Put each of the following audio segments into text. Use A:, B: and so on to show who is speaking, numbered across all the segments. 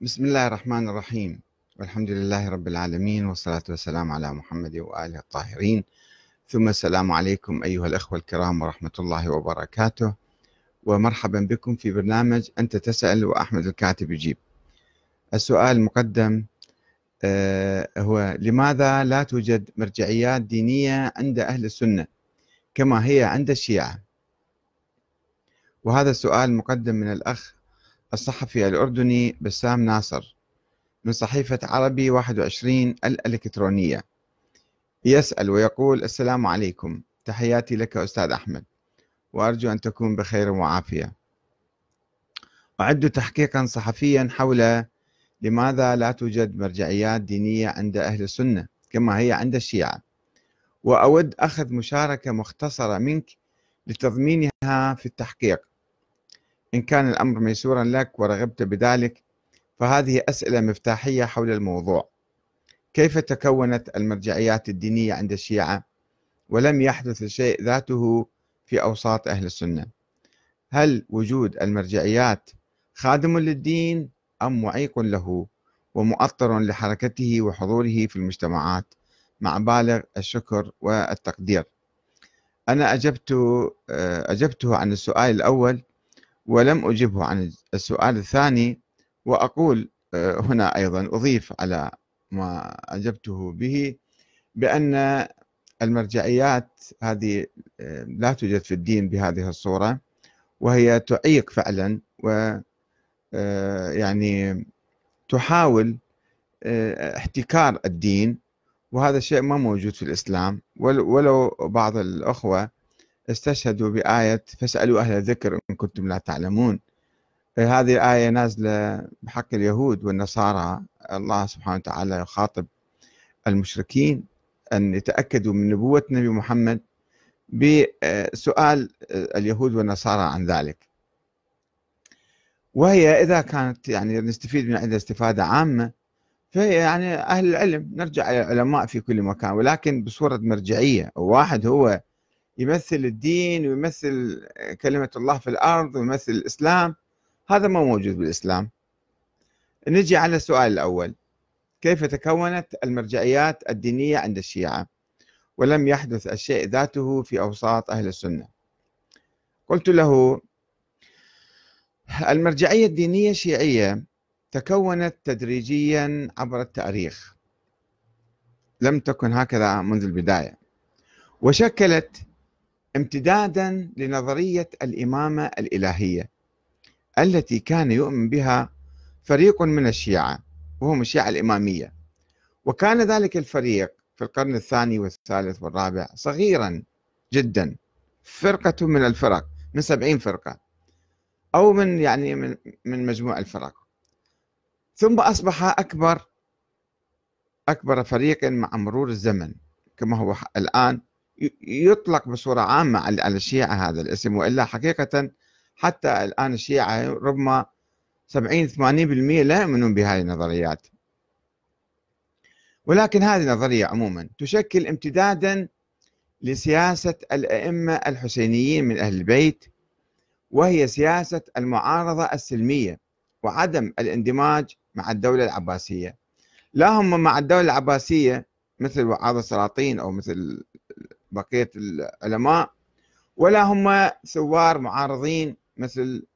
A: بسم الله الرحمن الرحيم والحمد لله رب العالمين والصلاة والسلام على محمد وآله الطاهرين ثم السلام عليكم أيها الأخوة الكرام ورحمة الله وبركاته ومرحبا بكم في برنامج أنت تسأل وأحمد الكاتب يجيب السؤال المقدم آه، هو لماذا لا توجد مرجعيات دينية عند أهل السنة كما هي عند الشيعة وهذا السؤال مقدم من الأخ الصحفي الأردني بسام ناصر من صحيفة عربي 21 الإلكترونية يسأل ويقول السلام عليكم تحياتي لك أستاذ أحمد وأرجو أن تكون بخير وعافية أعد تحقيقا صحفيا حول لماذا لا توجد مرجعيات دينية عند أهل السنة كما هي عند الشيعة وأود أخذ مشاركة مختصرة منك لتضمينها في التحقيق إن كان الأمر ميسورا لك ورغبت بذلك فهذه أسئلة مفتاحية حول الموضوع كيف تكونت المرجعيات الدينية عند الشيعة ولم يحدث الشيء ذاته في أوساط أهل السنة هل وجود المرجعيات خادم للدين أم معيق له ومؤطر لحركته وحضوره في المجتمعات مع بالغ الشكر والتقدير أنا أجبت آه، أجبته عن السؤال الأول ولم أجبه عن السؤال الثاني وأقول آه، هنا أيضا أضيف على ما أجبته به بأن المرجعيات هذه آه، لا توجد في الدين بهذه الصورة وهي تعيق فعلا و آه، يعني تحاول احتكار الدين وهذا الشيء ما موجود في الإسلام ولو بعض الأخوة استشهدوا بآية فاسألوا أهل الذكر إن كنتم لا تعلمون آه، هذه الآية نازلة بحق اليهود والنصارى الله سبحانه وتعالى يخاطب المشركين أن يتأكدوا من نبوة النبي محمد بسؤال آه، اليهود والنصارى عن ذلك وهي إذا كانت يعني نستفيد من عندها استفادة عامة فهي يعني أهل العلم نرجع إلى العلماء في كل مكان ولكن بصورة مرجعية واحد هو يمثل الدين ويمثل كلمة الله في الأرض ويمثل الإسلام هذا ما موجود بالإسلام نجي على السؤال الأول كيف تكونت المرجعيات الدينية عند الشيعة ولم يحدث الشيء ذاته في أوساط أهل السنة قلت له المرجعية الدينية الشيعية تكونت تدريجيا عبر التاريخ لم تكن هكذا منذ البداية وشكلت امتدادا لنظريه الامامه الالهيه التي كان يؤمن بها فريق من الشيعه وهم الشيعه الاماميه وكان ذلك الفريق في القرن الثاني والثالث والرابع صغيرا جدا فرقه من الفرق من سبعين فرقه او من يعني من من مجموع الفرق ثم اصبح اكبر اكبر فريق مع مرور الزمن كما هو الان يطلق بصورة عامة على الشيعة هذا الاسم وإلا حقيقة حتى الآن الشيعة ربما 70 80% لا يؤمنون بهذه النظريات ولكن هذه النظرية عموما تشكل امتدادا لسياسة الأئمة الحسينيين من أهل البيت وهي سياسة المعارضة السلمية وعدم الاندماج مع الدولة العباسية لا هم مع الدولة العباسية مثل وعاظ السلاطين أو مثل بقية العلماء ولا هم ثوار معارضين مثل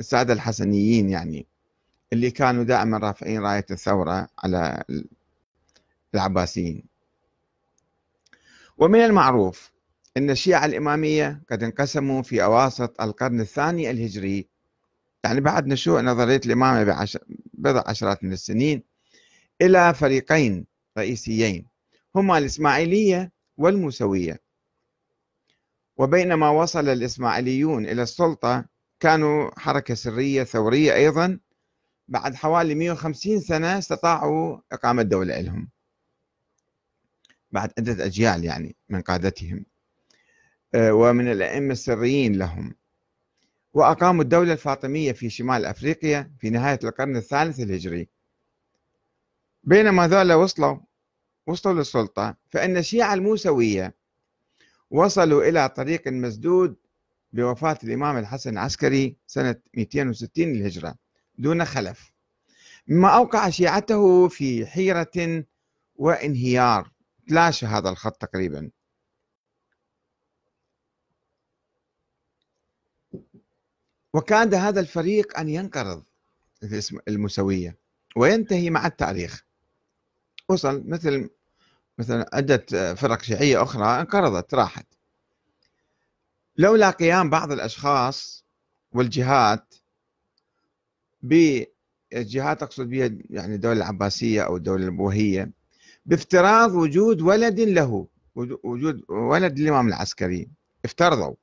A: السادة الحسنيين يعني اللي كانوا دائما رافعين راية الثورة على العباسيين ومن المعروف أن الشيعة الإمامية قد انقسموا في أواسط القرن الثاني الهجري يعني بعد نشوء نظرية الإمامة بضع عشرات من السنين إلى فريقين رئيسيين هما الإسماعيلية والموسوية وبينما وصل الإسماعيليون إلى السلطة كانوا حركة سرية ثورية أيضا بعد حوالي 150 سنة استطاعوا إقامة دولة لهم بعد عدة أجيال يعني من قادتهم آه، ومن الأئمة السريين لهم وأقاموا الدولة الفاطمية في شمال أفريقيا في نهاية القرن الثالث الهجري بينما ذولا وصلوا وصلوا للسلطة فإن الشيعة الموسوية وصلوا إلى طريق مسدود بوفاة الإمام الحسن العسكري سنة 260 للهجرة دون خلف مما أوقع شيعته في حيرة وانهيار تلاشى هذا الخط تقريبا وكاد هذا الفريق أن ينقرض الموسوية وينتهي مع التاريخ وصل مثل مثلا عدة آه، فرق شيعية أخرى انقرضت راحت لولا قيام بعض الأشخاص والجهات بالجهات أقصد بها يعني الدولة العباسية أو الدولة البوهية بافتراض وجود ولد له وجود ولد الإمام العسكري افترضوا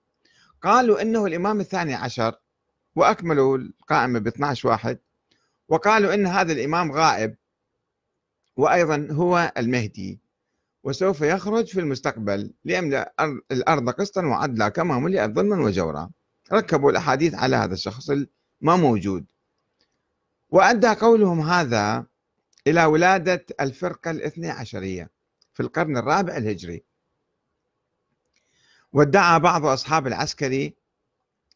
A: قالوا انه الامام الثاني عشر واكملوا القائمه ب 12 واحد وقالوا ان هذا الامام غائب وأيضا هو المهدي وسوف يخرج في المستقبل ليملأ الأرض قسطا وعدلا كما ملئت ظلما وجورا ركبوا الأحاديث على هذا الشخص الما موجود وأدى قولهم هذا إلى ولادة الفرقة الاثني عشرية في القرن الرابع الهجري وادعى بعض أصحاب العسكري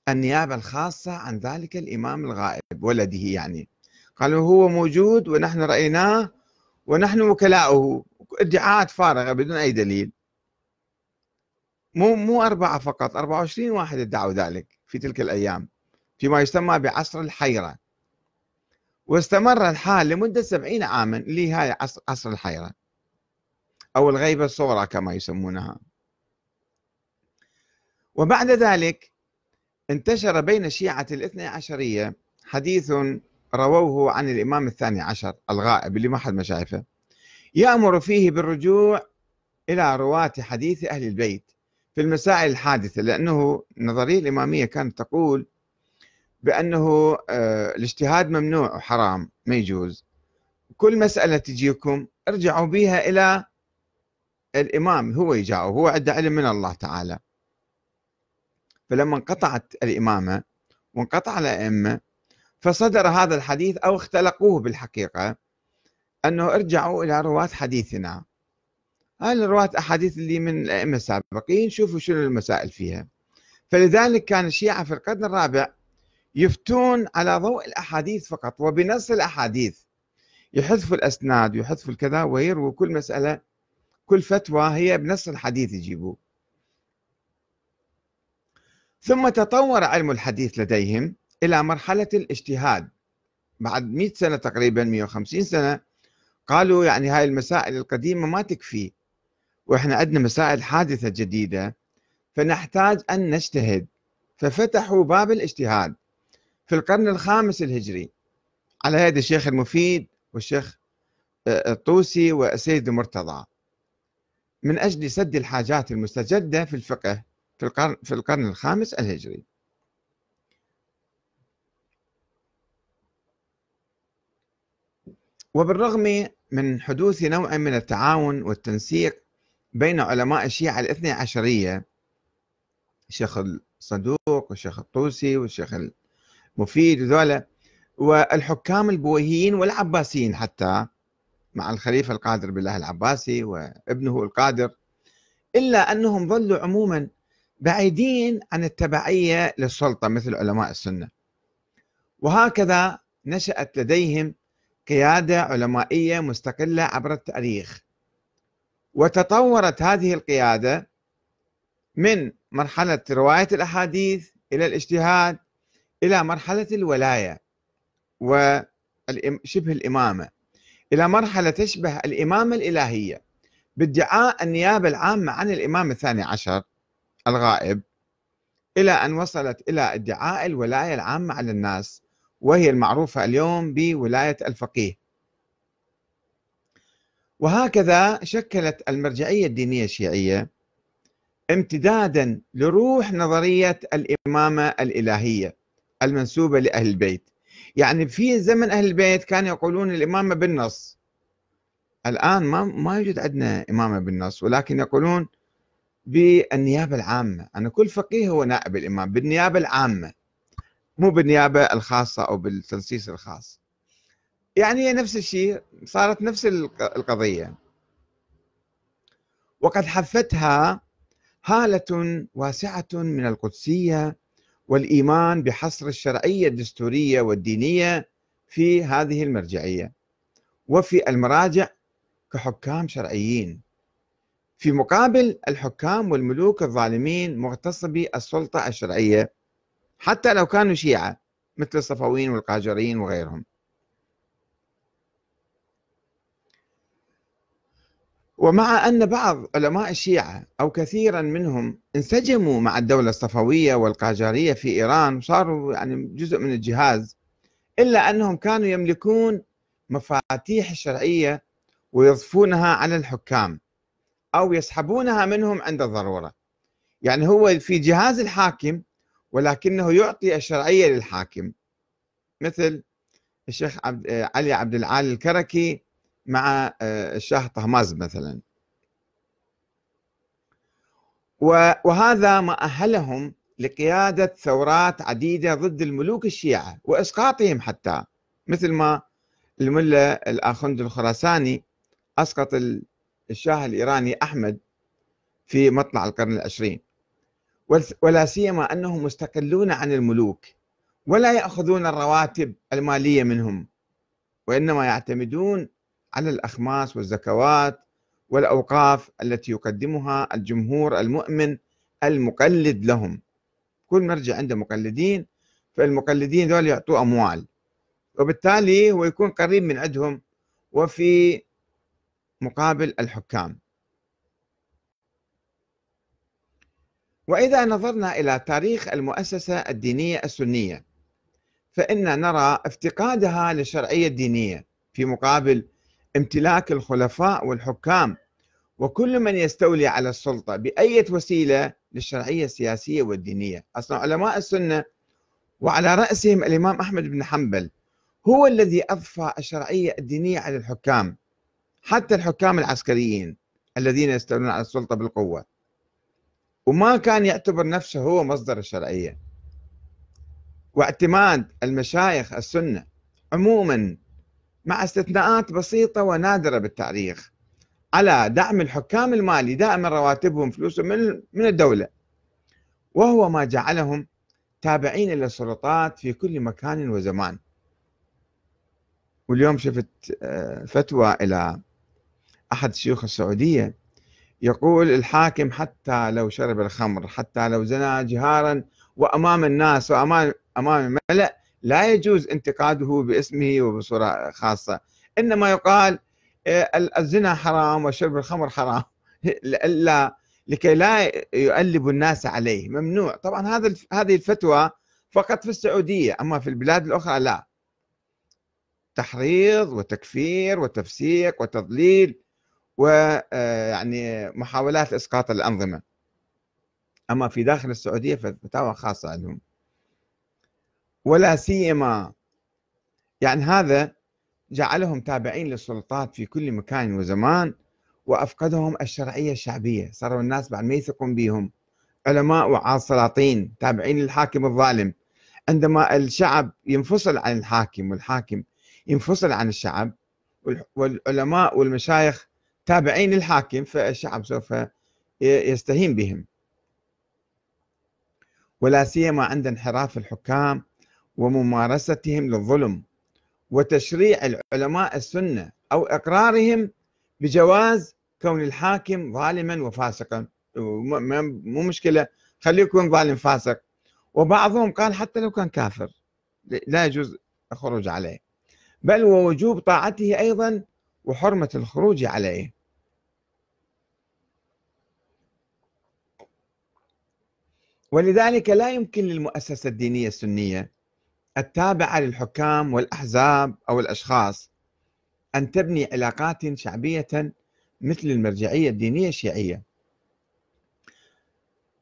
A: النيابة الخاصة عن ذلك الإمام الغائب ولده يعني قالوا هو موجود ونحن رأيناه ونحن وكلاؤه ادعاءات فارغة بدون أي دليل مو مو أربعة فقط 24 واحد ادعوا ذلك في تلك الأيام فيما يسمى بعصر الحيرة واستمر الحال لمدة 70 عاما اللي هي عصر الحيرة أو الغيبة الصغرى كما يسمونها وبعد ذلك انتشر بين الشيعه الاثنى عشرية حديث رووه عن الإمام الثاني عشر الغائب اللي ما حد ما شايفه يأمر فيه بالرجوع إلى رواة حديث أهل البيت في المسائل الحادثة لأنه النظرية الإمامية كانت تقول بأنه آه، الاجتهاد ممنوع وحرام ما يجوز كل مسألة تجيكم ارجعوا بها إلى الإمام هو يجاوب هو عنده علم من الله تعالى فلما انقطعت الإمامة وانقطع الأئمة فصدر هذا الحديث أو اختلقوه بالحقيقة أنه ارجعوا إلى رواة حديثنا هاي رواة أحاديث اللي من الأئمة السابقين شوفوا شنو المسائل فيها فلذلك كان الشيعة في القرن الرابع يفتون على ضوء الأحاديث فقط وبنص الأحاديث يحذفوا الأسناد ويحذفوا الكذا ويرووا كل مسألة كل فتوى هي بنص الحديث يجيبوه ثم تطور علم الحديث لديهم إلى مرحلة الاجتهاد بعد 100 سنة تقريبا 150 سنة قالوا يعني هاي المسائل القديمة ما تكفي وإحنا عندنا مسائل حادثة جديدة فنحتاج أن نجتهد ففتحوا باب الاجتهاد في القرن الخامس الهجري على يد الشيخ المفيد والشيخ آه، الطوسي والسيد المرتضى من أجل سد الحاجات المستجدة في الفقه في القرن, في القرن الخامس الهجري وبالرغم من حدوث نوع من التعاون والتنسيق بين علماء الشيعة الاثني عشرية الشيخ الصدوق والشيخ الطوسي والشيخ المفيد وذولا والحكام البويهيين والعباسيين حتى مع الخليفة القادر بالله العباسي وابنه القادر إلا أنهم ظلوا عموما بعيدين عن التبعية للسلطة مثل علماء السنة وهكذا نشأت لديهم قيادة علمائية مستقلة عبر التاريخ وتطورت هذه القيادة من مرحلة رواية الأحاديث إلى الاجتهاد إلى مرحلة الولاية وشبه الإمامة إلى مرحلة تشبه الإمامة الإلهية بادعاء النيابة العامة عن الإمام الثاني عشر الغائب إلى أن وصلت إلى ادعاء الولاية العامة على الناس وهي المعروفة اليوم بولاية الفقيه وهكذا شكلت المرجعية الدينية الشيعية امتدادا لروح نظرية الإمامة الإلهية المنسوبة لأهل البيت يعني في زمن أهل البيت كانوا يقولون الإمامة بالنص الآن ما ما يوجد عندنا إمامة بالنص ولكن يقولون بالنيابة العامة أن كل فقيه هو نائب الإمام بالنيابة العامة مو بالنيابه الخاصه او بالتنصيص الخاص يعني هي نفس الشيء صارت نفس القضيه وقد حفتها هاله واسعه من القدسيه والايمان بحصر الشرعيه الدستوريه والدينيه في هذه المرجعيه وفي المراجع كحكام شرعيين في مقابل الحكام والملوك الظالمين مغتصبي السلطه الشرعيه حتى لو كانوا شيعة مثل الصفويين والقاجريين وغيرهم ومع أن بعض علماء الشيعة أو كثيرا منهم انسجموا مع الدولة الصفوية والقاجارية في إيران وصاروا يعني جزء من الجهاز إلا أنهم كانوا يملكون مفاتيح الشرعية ويضفونها على الحكام أو يسحبونها منهم عند الضرورة يعني هو في جهاز الحاكم ولكنه يعطي الشرعية للحاكم مثل الشيخ عبد علي عبد العال الكركي مع آه، الشاه طهماز مثلا وهذا ما أهلهم لقيادة ثورات عديدة ضد الملوك الشيعة وإسقاطهم حتى مثل ما الملا الآخند الخراساني أسقط الشاه الإيراني أحمد في مطلع القرن العشرين ولا سيما انهم مستقلون عن الملوك ولا ياخذون الرواتب الماليه منهم وانما يعتمدون على الاخماس والزكوات والاوقاف التي يقدمها الجمهور المؤمن المقلد لهم كل مرجع عنده مقلدين فالمقلدين دول يعطوه اموال وبالتالي هو يكون قريب من عندهم وفي مقابل الحكام وإذا نظرنا إلى تاريخ المؤسسة الدينية السنية فإن نرى افتقادها للشرعية الدينية في مقابل امتلاك الخلفاء والحكام وكل من يستولي على السلطة بأية وسيلة للشرعية السياسية والدينية أصلا علماء السنة وعلى رأسهم الإمام أحمد بن حنبل هو الذي أضفى الشرعية الدينية على الحكام حتى الحكام العسكريين الذين يستولون على السلطة بالقوة وما كان يعتبر نفسه هو مصدر الشرعية واعتماد المشايخ السنة عموما مع استثناءات بسيطة ونادرة بالتاريخ على دعم الحكام المالي دائما رواتبهم فلوسهم من من الدولة وهو ما جعلهم تابعين للسلطات في كل مكان وزمان واليوم شفت آه، فتوى إلى أحد شيوخ السعودية يقول الحاكم حتى لو شرب الخمر حتى لو زنى جهارا وأمام الناس وأمام أمام الملأ لا يجوز انتقاده باسمه وبصورة خاصة إنما يقال آه، الزنا حرام وشرب الخمر حرام إلا لكي لا يؤلب الناس عليه ممنوع طبعا هذا هذه الفتوى فقط في السعودية أما في البلاد الأخرى لا تحريض وتكفير وتفسيق وتضليل ويعني آه، محاولات إسقاط الأنظمة أما في داخل السعودية ففتاوى خاصة عندهم ولا سيما يعني هذا جعلهم تابعين للسلطات في كل مكان وزمان وأفقدهم الشرعية الشعبية صاروا الناس بعد ما يثقون بهم علماء وعاص سلاطين تابعين للحاكم الظالم عندما الشعب ينفصل عن الحاكم والحاكم ينفصل عن الشعب والعلماء والمشايخ تابعين للحاكم فالشعب سوف يستهين بهم ولا سيما عند انحراف الحكام وممارستهم للظلم وتشريع العلماء السنه او اقرارهم بجواز كون الحاكم ظالما وفاسقا مو مشكله خليه يكون ظالم فاسق وبعضهم قال حتى لو كان كافر لا يجوز الخروج عليه بل ووجوب طاعته ايضا وحرمة الخروج عليه ولذلك لا يمكن للمؤسسة الدينية السنية التابعة للحكام والأحزاب أو الأشخاص أن تبني علاقات شعبية مثل المرجعية الدينية الشيعية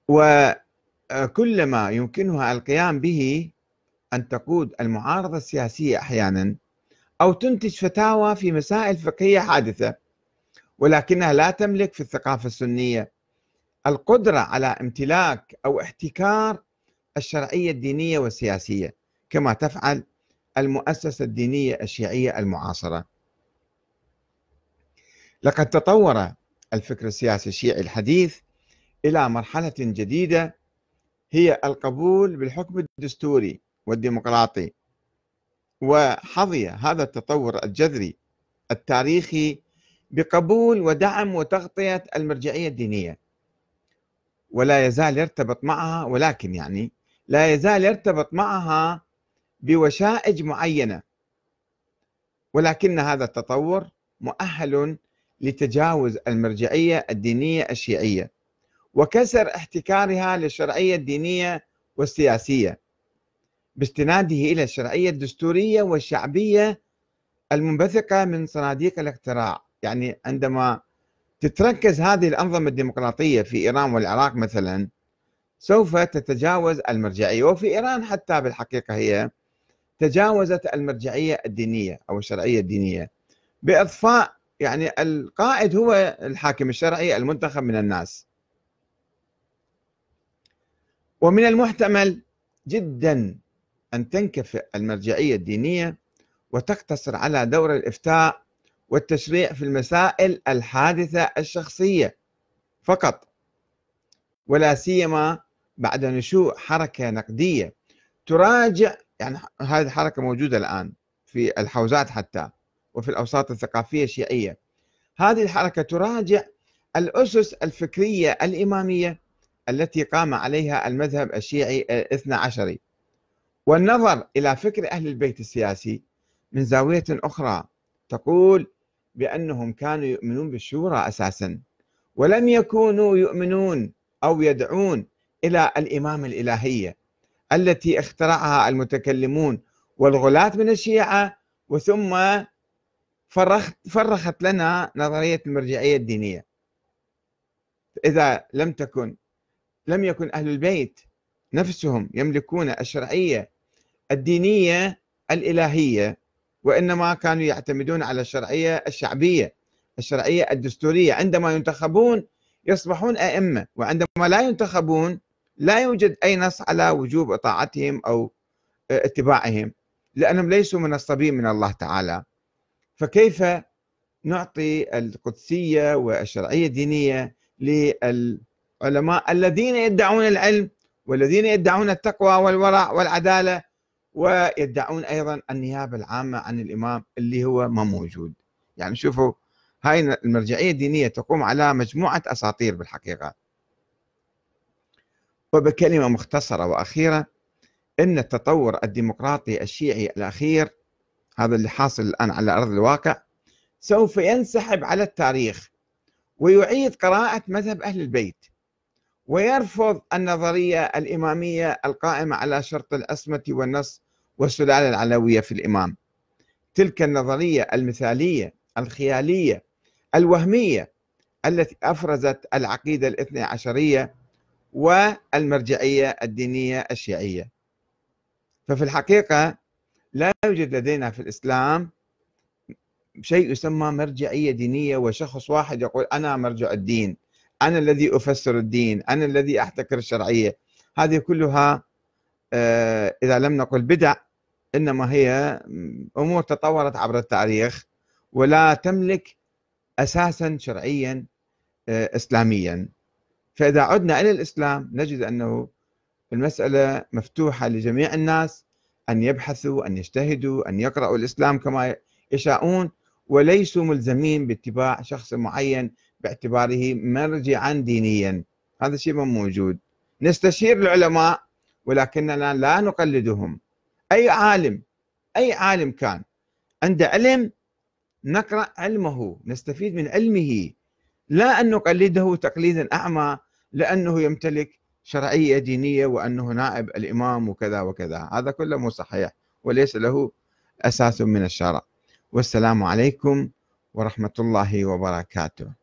A: وكل ما يمكنها القيام به أن تقود المعارضة السياسية أحيانا أو تنتج فتاوى في مسائل فقهية حادثة ولكنها لا تملك في الثقافة السنية القدرة على امتلاك أو احتكار الشرعية الدينية والسياسية كما تفعل المؤسسة الدينية الشيعية المعاصرة لقد تطور الفكر السياسي الشيعي الحديث إلى مرحلة جديدة هي القبول بالحكم الدستوري والديمقراطي وحظي هذا التطور الجذري التاريخي بقبول ودعم وتغطية المرجعية الدينية ولا يزال يرتبط معها ولكن يعني لا يزال يرتبط معها بوشائج معينة ولكن هذا التطور مؤهل لتجاوز المرجعية الدينية الشيعية وكسر احتكارها للشرعية الدينية والسياسية باستناده إلى الشرعية الدستورية والشعبية المنبثقة من صناديق الاقتراع يعني عندما تتركز هذه الأنظمة الديمقراطية في إيران والعراق مثلا سوف تتجاوز المرجعية وفي إيران حتى بالحقيقة هي تجاوزت المرجعية الدينية أو الشرعية الدينية بإضفاء يعني القائد هو الحاكم الشرعي المنتخب من الناس ومن المحتمل جدا أن تنكفئ المرجعية الدينية وتقتصر على دور الإفتاء والتشريع في المسائل الحادثة الشخصية فقط ولا سيما بعد نشوء حركة نقدية تراجع يعني هذه الحركة موجودة الآن في الحوزات حتى وفي الأوساط الثقافية الشيعية هذه الحركة تراجع الأسس الفكرية الإمامية التي قام عليها المذهب الشيعي الاثنى عشري والنظر إلى فكر أهل البيت السياسي من زاوية أخرى تقول بأنهم كانوا يؤمنون بالشورى أساسا ولم يكونوا يؤمنون أو يدعون إلى الإمامة الإلهية التي اخترعها المتكلمون والغلاة من الشيعة وثم فرخت فرخت لنا نظرية المرجعية الدينية إذا لم تكن لم يكن أهل البيت نفسهم يملكون الشرعية الدينية الإلهية وإنما كانوا يعتمدون على الشرعية الشعبية الشرعية الدستورية عندما ينتخبون يصبحون أئمة وعندما لا ينتخبون لا يوجد أي نص على وجوب طاعتهم أو آه، اتباعهم لأنهم ليسوا من الصبيب من الله تعالى فكيف نعطي القدسية والشرعية الدينية للعلماء الذين يدعون العلم والذين يدعون التقوى والورع والعدالة ويدعون ايضا النيابه العامه عن الامام اللي هو ما موجود يعني شوفوا هاي المرجعيه الدينيه تقوم على مجموعه اساطير بالحقيقه وبكلمه مختصره واخيره ان التطور الديمقراطي الشيعي الاخير هذا اللي حاصل الان على ارض الواقع سوف ينسحب على التاريخ ويعيد قراءه مذهب اهل البيت ويرفض النظرية الإمامية القائمة على شرط الأسمة والنص والسلالة العلوية في الإمام تلك النظرية المثالية الخيالية الوهمية التي أفرزت العقيدة الاثنى عشرية والمرجعية الدينية الشيعية ففي الحقيقة لا يوجد لدينا في الإسلام شيء يسمى مرجعية دينية وشخص واحد يقول أنا مرجع الدين أنا الذي أفسر الدين أنا الذي أحتكر الشرعية هذه كلها آه، إذا لم نقل بدع إنما هي أمور تطورت عبر التاريخ ولا تملك أساسا شرعيا آه، إسلاميا فإذا عدنا إلى الإسلام نجد أنه المسألة مفتوحة لجميع الناس أن يبحثوا أن يجتهدوا أن يقرأوا الإسلام كما يشاءون وليسوا ملزمين باتباع شخص معين باعتباره مرجعا دينيا هذا شيء ما موجود نستشير العلماء ولكننا لا نقلدهم أي عالم أي عالم كان عنده علم نقرأ علمه نستفيد من علمه لا أن نقلده تقليدا أعمى لأنه يمتلك شرعية دينية وأنه نائب الإمام وكذا وكذا هذا كله مو صحيح وليس له أساس من الشرع والسلام عليكم ورحمة الله وبركاته